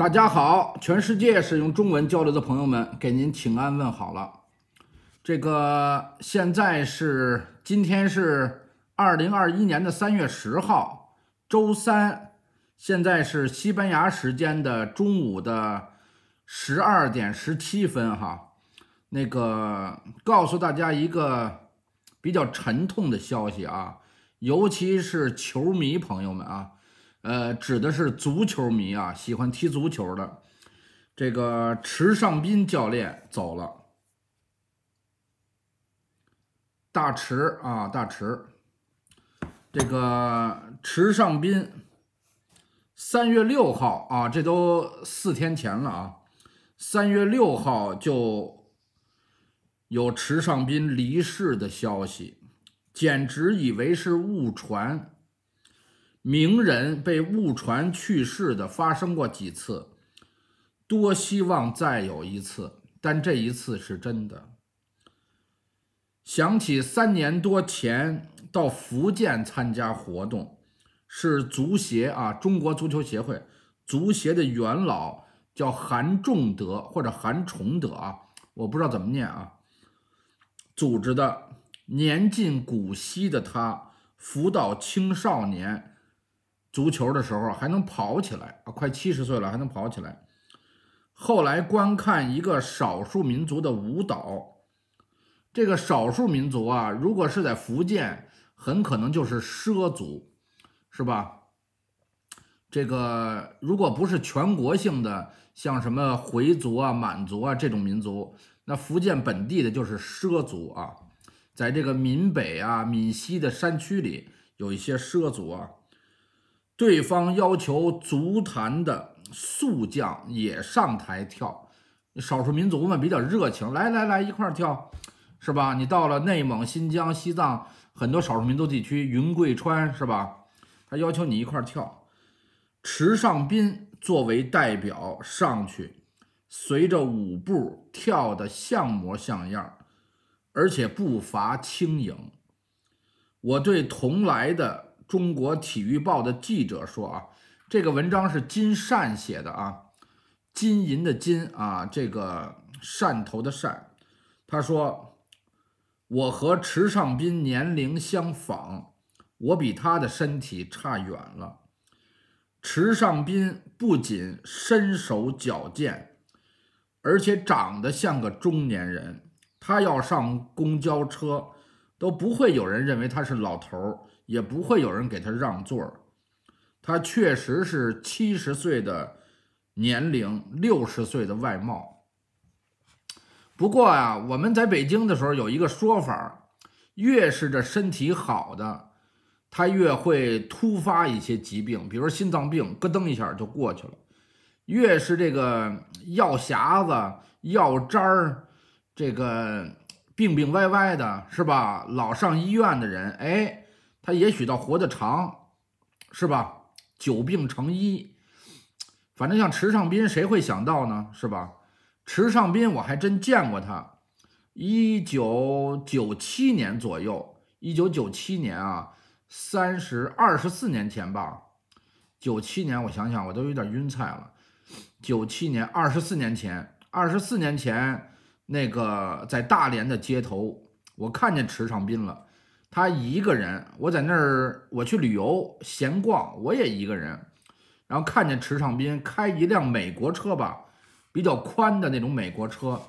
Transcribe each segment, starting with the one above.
大家好，全世界使用中文交流的朋友们，给您请安问好了。这个现在是今天是二零二一年的三月十号，周三，现在是西班牙时间的中午的十二点十七分，哈。那个告诉大家一个比较沉痛的消息啊，尤其是球迷朋友们啊。呃，指的是足球迷啊，喜欢踢足球的。这个池上斌教练走了，大池啊，大池。这个池上斌，三月六号啊，这都四天前了啊，三月六号就有池上斌离世的消息，简直以为是误传。名人被误传去世的发生过几次，多希望再有一次，但这一次是真的。想起三年多前到福建参加活动，是足协啊，中国足球协会足协的元老叫韩重德或者韩崇德啊，我不知道怎么念啊，组织的年近古稀的他辅导青少年。足球的时候还能跑起来啊！快七十岁了还能跑起来。后来观看一个少数民族的舞蹈，这个少数民族啊，如果是在福建，很可能就是畲族，是吧？这个如果不是全国性的，像什么回族啊、满族啊这种民族，那福建本地的就是畲族啊。在这个闽北啊、闽西的山区里，有一些畲族啊。对方要求足坛的速将也上台跳，少数民族们比较热情，来来来，一块儿跳，是吧？你到了内蒙、新疆、西藏，很多少数民族地区，云贵川，是吧？他要求你一块儿跳。池上斌作为代表上去，随着舞步跳的像模像样，而且步伐轻盈。我对同来的。中国体育报的记者说：“啊，这个文章是金善写的啊，金银的金啊，这个汕头的汕，他说：“我和池上斌年龄相仿，我比他的身体差远了。池上斌不仅身手矫健，而且长得像个中年人，他要上公交车都不会有人认为他是老头儿。”也不会有人给他让座儿，他确实是七十岁的年龄，六十岁的外貌。不过啊，我们在北京的时候有一个说法越是这身体好的，他越会突发一些疾病，比如心脏病，咯噔一下就过去了；越是这个药匣子、药渣儿，这个病病歪歪的，是吧？老上医院的人，哎。他也许到活得长，是吧？久病成医，反正像池上斌，谁会想到呢？是吧？池上斌，我还真见过他。一九九七年左右，一九九七年啊，三十二十四年前吧，九七年，我想想，我都有点晕菜了。九七年，二十四年前，二十四年前，那个在大连的街头，我看见池上斌了。他一个人，我在那儿，我去旅游闲逛，我也一个人，然后看见池尚斌开一辆美国车吧，比较宽的那种美国车，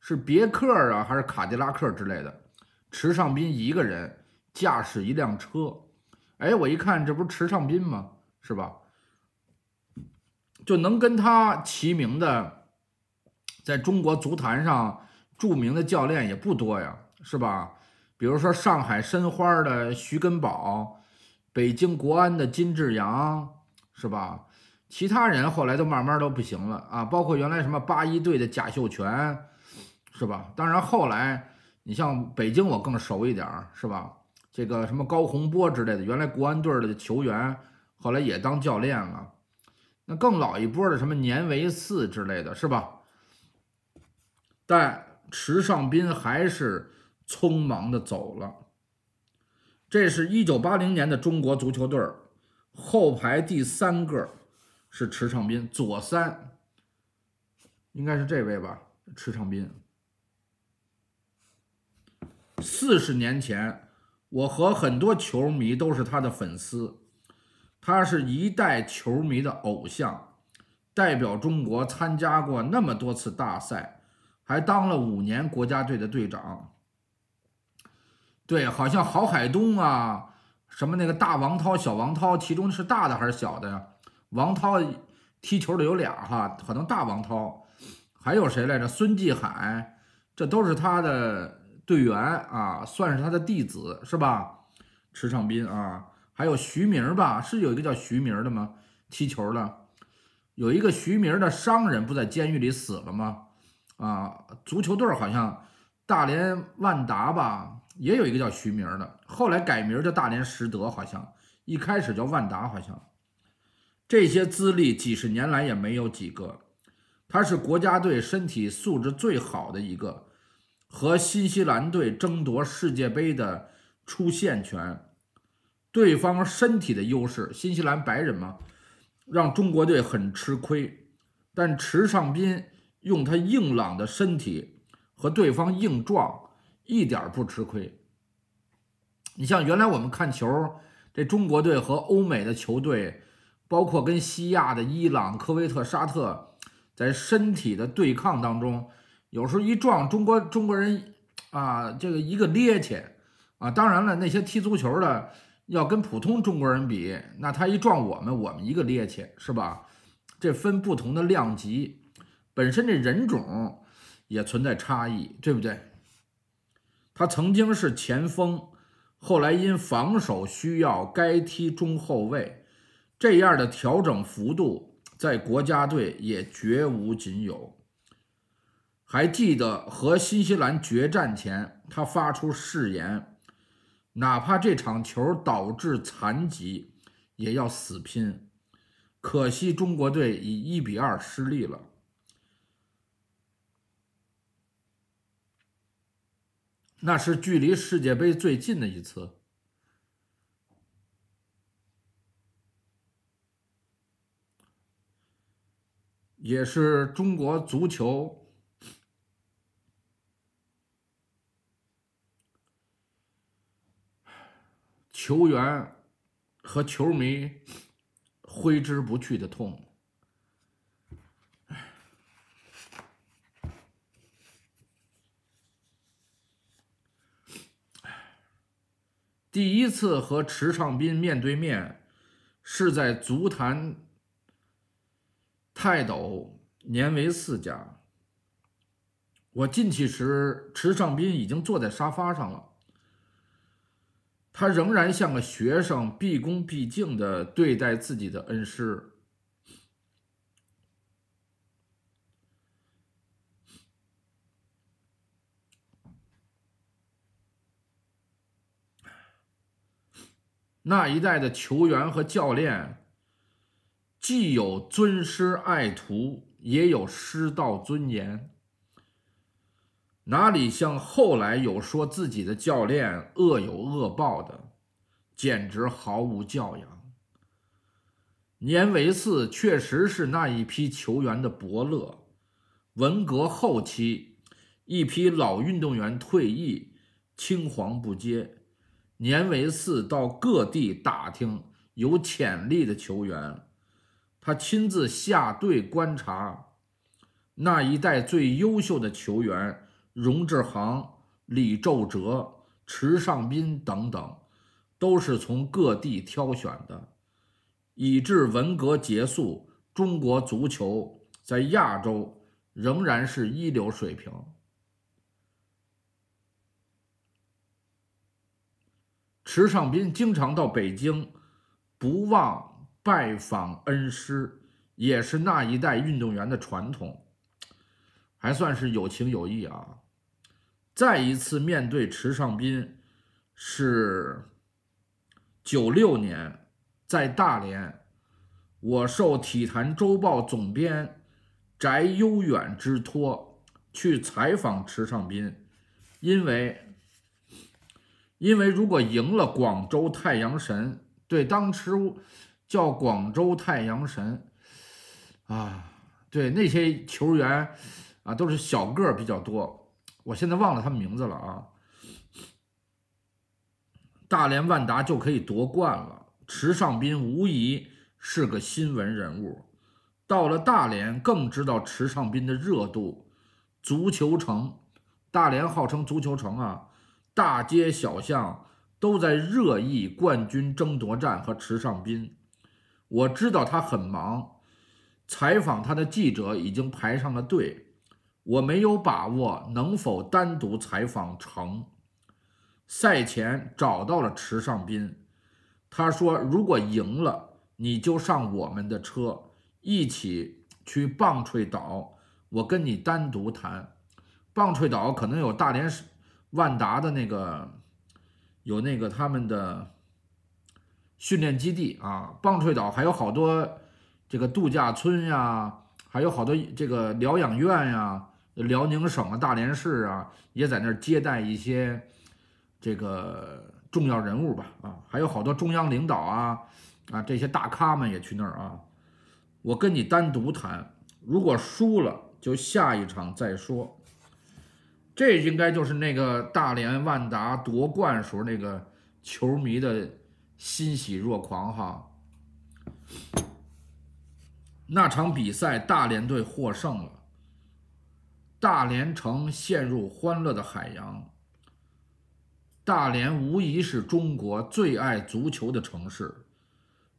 是别克啊还是卡迪拉克之类的。池尚斌一个人驾驶一辆车，哎，我一看这不是池尚斌吗？是吧？就能跟他齐名的，在中国足坛上著名的教练也不多呀，是吧？比如说上海申花的徐根宝，北京国安的金志扬，是吧？其他人后来都慢慢都不行了啊，包括原来什么八一队的贾秀全，是吧？当然后来你像北京，我更熟一点，是吧？这个什么高洪波之类的，原来国安队的球员，后来也当教练了。那更老一波的什么年维四之类的，是吧？但池尚斌还是。匆忙的走了。这是一九八零年的中国足球队后排第三个是池昌斌，左三应该是这位吧，池昌斌。四十年前，我和很多球迷都是他的粉丝，他是一代球迷的偶像，代表中国参加过那么多次大赛，还当了五年国家队的队长。对，好像郝海东啊，什么那个大王涛、小王涛，其中是大的还是小的呀？王涛踢球的有俩哈，可能大王涛，还有谁来着？孙继海，这都是他的队员啊，算是他的弟子是吧？池昌斌啊，还有徐明吧？是有一个叫徐明的吗？踢球的，有一个徐明的商人不在监狱里死了吗？啊，足球队好像。大连万达吧，也有一个叫徐明的，后来改名叫大连实德，好像一开始叫万达，好像这些资历几十年来也没有几个。他是国家队身体素质最好的一个，和新西兰队争夺世界杯的出线权，对方身体的优势，新西兰白人吗？让中国队很吃亏，但池尚斌用他硬朗的身体。和对方硬撞，一点不吃亏。你像原来我们看球，这中国队和欧美的球队，包括跟西亚的伊朗、科威特、沙特，在身体的对抗当中，有时候一撞，中国中国人啊，这个一个趔趄啊。当然了，那些踢足球的要跟普通中国人比，那他一撞我们，我们一个趔趄，是吧？这分不同的量级，本身这人种。也存在差异，对不对？他曾经是前锋，后来因防守需要该踢中后卫，这样的调整幅度在国家队也绝无仅有。还记得和新西兰决战前，他发出誓言，哪怕这场球导致残疾，也要死拼。可惜中国队以一比二失利了。那是距离世界杯最近的一次，也是中国足球球员和球迷挥之不去的痛。第一次和池尚斌面对面，是在足坛泰斗年维四家。我进去时，池尚斌已经坐在沙发上了。他仍然像个学生，毕恭毕敬地对待自己的恩师。那一代的球员和教练，既有尊师爱徒，也有师道尊严。哪里像后来有说自己的教练恶有恶报的，简直毫无教养。年维四确实是那一批球员的伯乐。文革后期，一批老运动员退役，青黄不接。年维斯到各地打听有潜力的球员，他亲自下队观察那一代最优秀的球员，荣志航、李宙哲、池尚斌等等，都是从各地挑选的。以致文革结束，中国足球在亚洲仍然是一流水平。池上斌经常到北京，不忘拜访恩师，也是那一代运动员的传统，还算是有情有义啊。再一次面对池上斌，是九六年在大连，我受《体坛周报》总编翟悠远之托去采访池上斌，因为。因为如果赢了广州太阳神，对，当时叫广州太阳神啊，对，那些球员啊都是小个比较多，我现在忘了他们名字了啊。大连万达就可以夺冠了。池上斌无疑是个新闻人物，到了大连更知道池上斌的热度。足球城，大连号称足球城啊。大街小巷都在热议冠军争夺战和池上斌。我知道他很忙，采访他的记者已经排上了队。我没有把握能否单独采访成。赛前找到了池上斌，他说：“如果赢了，你就上我们的车，一起去棒槌岛。我跟你单独谈。棒槌岛可能有大连万达的那个有那个他们的训练基地啊，棒槌岛还有好多这个度假村呀，还有好多这个疗养院呀，辽宁省啊大连市啊也在那儿接待一些这个重要人物吧啊，还有好多中央领导啊啊这些大咖们也去那儿啊。我跟你单独谈，如果输了就下一场再说。这应该就是那个大连万达夺冠时候那个球迷的欣喜若狂哈。那场比赛大连队获胜了，大连城陷入欢乐的海洋。大连无疑是中国最爱足球的城市。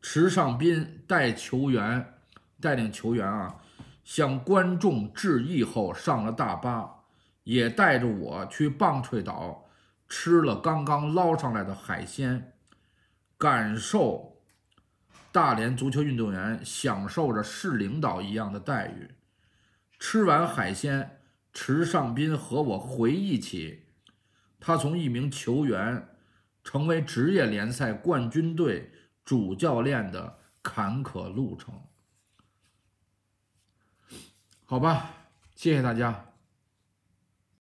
池上斌带球员带领球员啊向观众致意后上了大巴。也带着我去棒槌岛吃了刚刚捞上来的海鲜，感受大连足球运动员享受着市领导一样的待遇。吃完海鲜，池尚斌和我回忆起他从一名球员成为职业联赛冠军队主教练的坎坷路程。好吧，谢谢大家。